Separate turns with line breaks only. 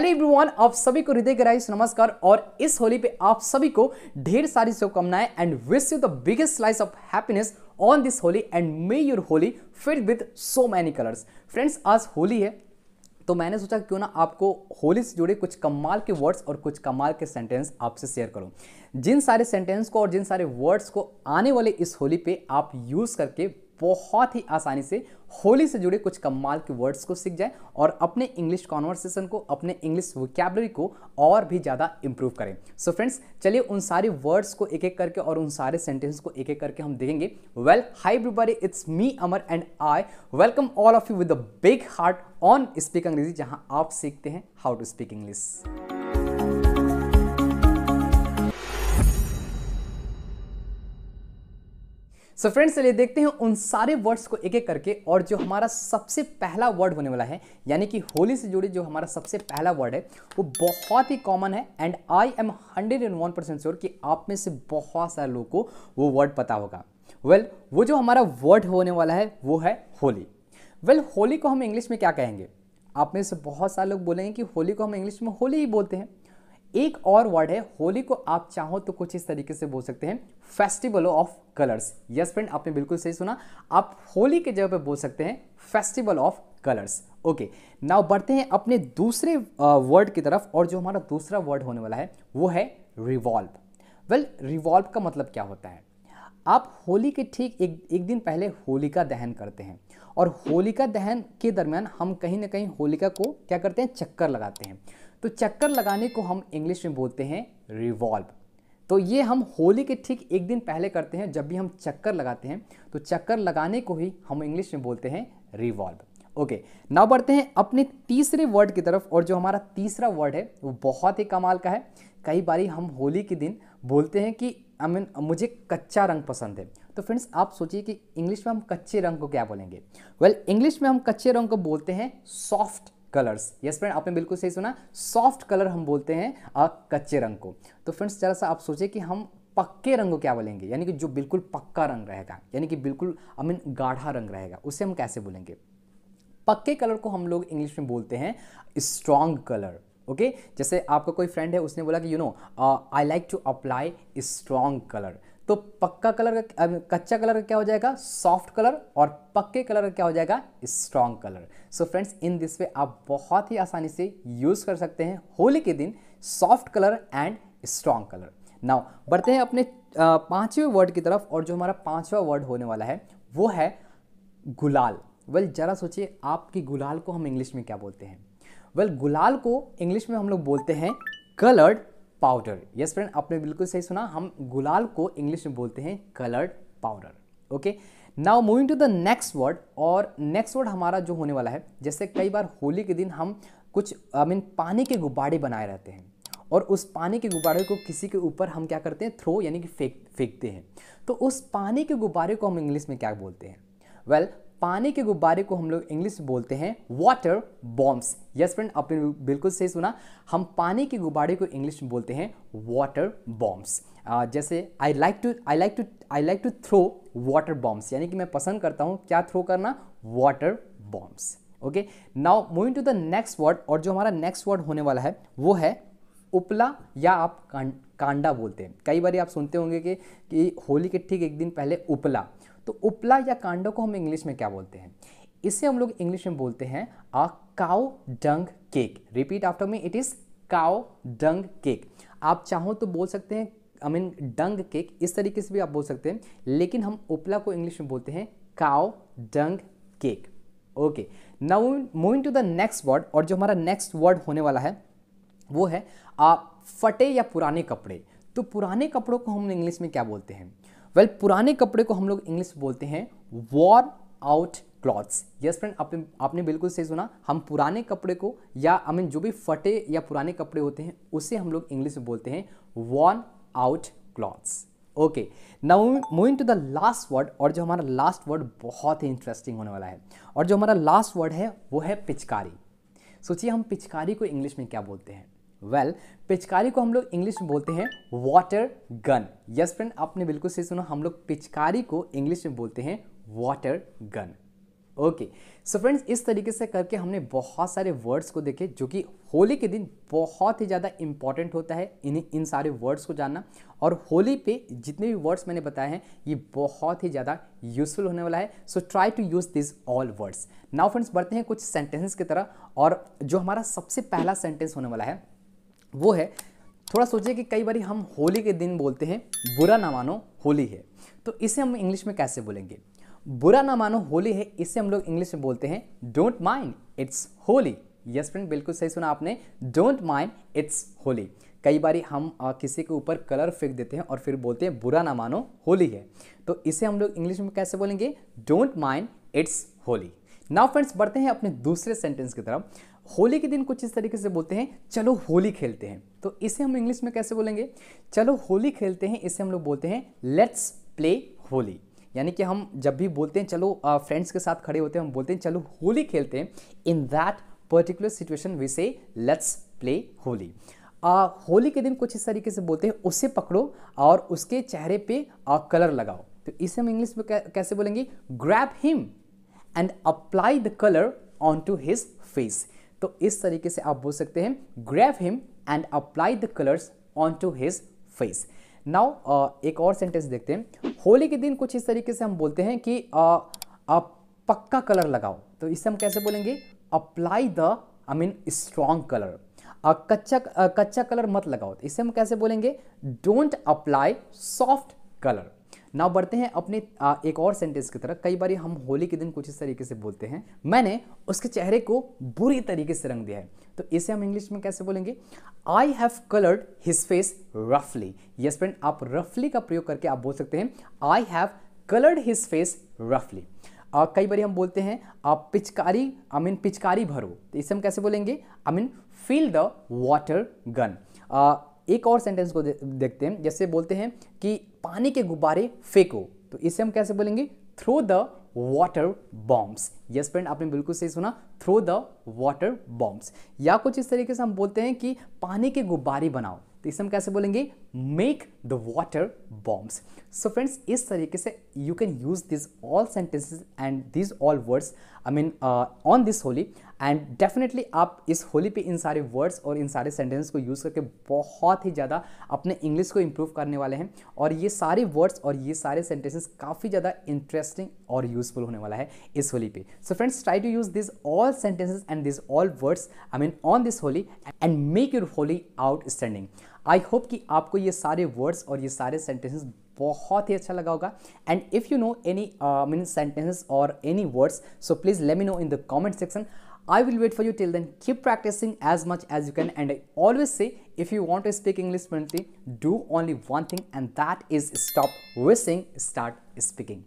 Hello everyone आप सभी को हृदय गहराई नमस्कार और इस होली पे आप सभी को ढेर सारी शुभकामनाएं and wish you the biggest slice of happiness on this Holi and may your Holi filled with so many colours friends आज होली है तो मैंने सोचा क्यों ना आपको होली से जुड़े कुछ कमाल के वर्ड्स और कुछ कमाल के सेंटेंस आपसे शेयर करूं जिन सारे सेंटेंस को और जिन सारे वर्ड्स को आने वाले इस होली पे आप यूज़ करके बहुत ही आसानी से होली से जुड़े कुछ कमाल के वर्ड्स को सीख जाए और अपने इंग्लिश कॉन्वर्सेशन को अपने इंग्लिश वोकैबलरी को और भी ज़्यादा इंप्रूव करें सो फ्रेंड्स चलिए उन सारे वर्ड्स को एक एक करके और उन सारे सेंटेंस को एक एक करके हम देखेंगे well hi everybody it's me Amar and I welcome all of you with big heart on speak Angrezi जहाँ आप सीखते हैं how to speak English so friends चलिए देखते हैं उन सारे वर्ड्स को एक एक करके और जो हमारा सबसे पहला वर्ड होने वाला है यानी कि होली से जुड़ी जो हमारा सबसे पहला वर्ड है वो बहुत ही कॉमन है and I am hundred and one percent sure कि आप में से बहुत सारे लोगों को वो वर्ड पता होगा वेल well, वो जो हमारा वर्ड होने वाला है वो है होली वेल well, होली को हम इंग्लिश में क्या कहेंगे आप में से बहुत सारे लोग बोलेंगे कि होली को हम इंग्लिश में होली ही बोलते हैं एक और वर्ड है होली को आप चाहो तो कुछ इस तरीके से बोल सकते हैं festival of colours yes friend आपने बिल्कुल सही सुना आप होली के जगह पे बोल सकते हैं festival of colours okay now बढ़ते हैं अपने दूसरे वर्ड की तरफ और जो हमारा दूसरा वर्ड होने वाला है वो है रिवॉल्व वेल रिवॉल्व का मतलब क्या होता है आप होली के ठीक एक एक दिन पहले होलिका दहन करते हैं और होलिका दहन के दरमियान हम कहीं ना कहीं होलिका को क्या करते हैं चक्कर लगाते हैं तो चक्कर लगाने को हम इंग्लिश में बोलते हैं रिवॉल्व तो ये हम होली के ठीक एक दिन पहले करते हैं जब भी हम चक्कर लगाते हैं तो चक्कर लगाने को ही हम इंग्लिश में बोलते हैं रिवॉल्व ओके नाउ बढ़ते हैं अपने तीसरे वर्ड की तरफ और जो हमारा तीसरा वर्ड है वो बहुत ही कमाल का है कई बार हम होली के दिन बोलते हैं कि आई I मीन mean, मुझे कच्चा रंग पसंद है तो फ्रेंड्स आप सोचिए कि इंग्लिश में हम कच्चे रंग को क्या बोलेंगे वेल well, इंग्लिश में हम कच्चे रंग को बोलते हैं सॉफ्ट कलर्स यस फ्रेंड आपने बिल्कुल सही सुना सॉफ्ट कलर हम बोलते हैं आ, कच्चे रंग को तो फ्रेंड्स जरा सा आप सोचें कि हम पक्के रंग को क्या बोलेंगे यानी कि जो बिल्कुल पक्का रंग रहेगा यानी कि बिल्कुल आई मीन गाढ़ा रंग रहेगा उसे हम कैसे बोलेंगे पक्के कलर को हम लोग इंग्लिश में बोलते हैं स्ट्रॉन्ग कलर ओके जैसे आपका कोई फ्रेंड है उसने बोला कि you know I like to apply strong colour तो पक्का कलर का कच्चा कलर का क्या हो जाएगा सॉफ्ट कलर और पक्के कलर का क्या हो जाएगा strong colour so friends in this way आप बहुत ही आसानी से यूज़ कर सकते हैं होली के दिन soft colour and strong colour now बढ़ते हैं अपने पांचवें वर्ड की तरफ और जो हमारा पांचवा वर्ड होने वाला है वो है गुलाल वेल well, ज़रा सोचिए आपकी गुलाल को हम इंग्लिश में क्या बोलते हैं वेल well, गुलाल को इंग्लिश में हम लोग बोलते हैं कलर्ड पाउडर यस फ्रेंड आपने बिल्कुल सही सुना हम गुलाल को इंग्लिश में बोलते हैं coloured powder okay now moving to the next word और नेक्स्ट वर्ड हमारा जो होने वाला है जैसे कई बार होली के दिन हम कुछ आई I मीन mean, पानी के गुब्बारे बनाए रहते हैं और उस पानी के गुब्बारे को किसी के ऊपर हम क्या करते हैं थ्रो यानी कि फेंक फेंकते हैं तो उस पानी के गुब्बारे को हम इंग्लिश में क्या बोलते हैं वेल well, पानी के गुब्बारे को हम लोग इंग्लिश में बोलते हैं वाटर बॉम्ब्स यस फ्रेंड आपने बिल्कुल सही सुना हम पानी के गुब्बारे को इंग्लिश में बोलते हैं वाटर बॉम्ब्स जैसे I like to I like to I like to throw water bombs यानी कि मैं पसंद करता हूँ क्या थ्रो करना water bombs okay now moving to the next word और जो हमारा नेक्स्ट वर्ड होने वाला है वो है उपला या आप कांडा बोलते हैं कई बार आप सुनते होंगे कि कि होली के ठीक एक दिन पहले उपला तो उपला या कांडों को हम इंग्लिश में क्या बोलते हैं इसे हम लोग इंग्लिश में बोलते हैं ah cow dung cake repeat after me it is cow dung cake आप चाहो तो बोल सकते हैं आई मीन डंग केक इस तरीके से भी आप बोल सकते हैं लेकिन हम उपला को इंग्लिश में बोलते हैं cow dung cake okay now moving to the next word और जो हमारा नेक्स्ट वर्ड होने वाला है वो है आप फटे या पुराने कपड़े तो पुराने कपड़ों को हम इंग्लिश में क्या बोलते हैं वेल well, पुराने कपड़े को हम लोग इंग्लिश बोलते हैं wore out clothes yes friend आपने आपने बिल्कुल सही सुना हम पुराने कपड़े को या आई I मीन mean, जो भी फटे या पुराने कपड़े होते हैं उसे हम लोग इंग्लिश में बोलते हैं wore out clothes okay now moving to the last word और जो हमारा लास्ट वर्ड बहुत ही इंटरेस्टिंग होने वाला है और जो हमारा लास्ट वर्ड है वो है पिचकारी सोचिए हम पिचकारी को इंग्लिश में क्या बोलते हैं वेल well, पिचकारी को हम लोग इंग्लिश में बोलते हैं वाटर गन यस फ्रेंड आपने बिल्कुल सही सुना हम लोग पिचकारी को इंग्लिश में बोलते हैं water gun okay so friends इस तरीके से करके हमने बहुत सारे वर्ड्स को देखे जो कि होली के दिन बहुत ही ज़्यादा इंपॉर्टेंट होता है इन इन सारे वर्ड्स को जानना और होली पे जितने भी वर्ड्स मैंने बताए हैं ये बहुत ही ज़्यादा यूजफुल होने वाला है so try to use this all words now friends बढ़ते हैं कुछ सेंटेंसेस की तरह और जो हमारा सबसे पहला सेंटेंस होने वाला है वो है थोड़ा सोचिए कि कई बार हम होली के दिन बोलते हैं बुरा ना मानो होली है तो इसे हम इंग्लिश में कैसे बोलेंगे बुरा ना मानो होली है इसे हम लोग इंग्लिश में बोलते हैं don't mind it's Holi yes friend बिल्कुल सही सुना आपने डोंट माइंड इट्स होली कई बार हम आ, किसी के ऊपर कलर फेंक देते हैं और फिर बोलते हैं बुरा ना मानो होली है तो इसे हम लोग इंग्लिश में कैसे बोलेंगे don't mind it's Holi now friends बढ़ते हैं अपने दूसरे सेंटेंस की तरफ होली के दिन कुछ इस तरीके से बोलते हैं चलो होली खेलते हैं तो इसे हम इंग्लिश में कैसे बोलेंगे चलो होली खेलते हैं इसे हम लोग बोलते हैं लेट्स प्ले होली यानी कि हम जब भी बोलते हैं चलो फ्रेंड्स के साथ खड़े होते हैं हम बोलते हैं चलो होली खेलते हैं in that particular situation we say let's play Holi Holi के दिन कुछ इस तरीके से बोलते हैं उसे पकड़ो और उसके चेहरे पे आ, कलर लगाओ तो इसे हम इंग्लिश में कैसे बोलेंगे grab him and apply the colour on to his face तो इस तरीके से आप बोल सकते हैं grab him and apply the colours on to his face now एक और सेंटेंस देखते हैं होली के दिन कुछ इस तरीके से हम बोलते हैं कि uh, uh, पक्का कलर लगाओ तो इसे हम कैसे बोलेंगे apply the I mean strong colour कच्चा uh, कच्चा कलर मत लगाओ तो इसे हम कैसे बोलेंगे डोंट अप्लाई सॉफ्ट कलर ना बढ़ते हैं अपने एक और सेंटेंस की तरफ कई बार हम होली के दिन कुछ इस तरीके से बोलते हैं मैंने उसके चेहरे को बुरी तरीके से रंग दिया है तो इसे हम इंग्लिश में कैसे बोलेंगे I have coloured his face रफली यस फ्रेंड आप रफली का प्रयोग करके आप बोल सकते हैं I have coloured his face रफली कई बार हम बोलते हैं आप पिचकारी आई मीन पिचकारी भरो तो इसे हम कैसे बोलेंगे I mean feel the water gun एक और सेंटेंस को दे, देखते हैं जैसे बोलते हैं कि पानी के गुब्बारे फेंको तो इसे हम कैसे बोलेंगे throw the water bombs yes friend आपने बिल्कुल सही सुना थ्रो द वाटर बॉम्ब्स या कुछ इस तरीके से हम बोलते हैं कि पानी के गुब्बारे बनाओ तो इसे हम कैसे बोलेंगे make the water bombs so friends इस तरीके से you can use this all sentences and this all words I mean on this Holi and definitely आप इस होली पे इन सारे वर्ड्स और इन सारे सेंटेंस को यूज़ करके बहुत ही ज़्यादा अपने इंग्लिश को इम्प्रूव करने वाले हैं और ये सारे वर्ड्स और ये सारे सेंटेंसेस काफ़ी ज़्यादा इंटरेस्टिंग और यूजफुल होने वाला है इस होली पे so friends try to use this all sentences and this all words I mean on this Holi and make your Holi outstanding I hope कि आपको ये सारे वर्ड्स और ये सारे सेंटेंसेस बहुत ही अच्छा लगा होगा and if you know any mean sentences और any words so please let me know in the comment section I will wait for you till then. Keep practicing as much as you can. And I always say, if you want to speak English fluently, do only one thing and that is stop wishing, start speaking.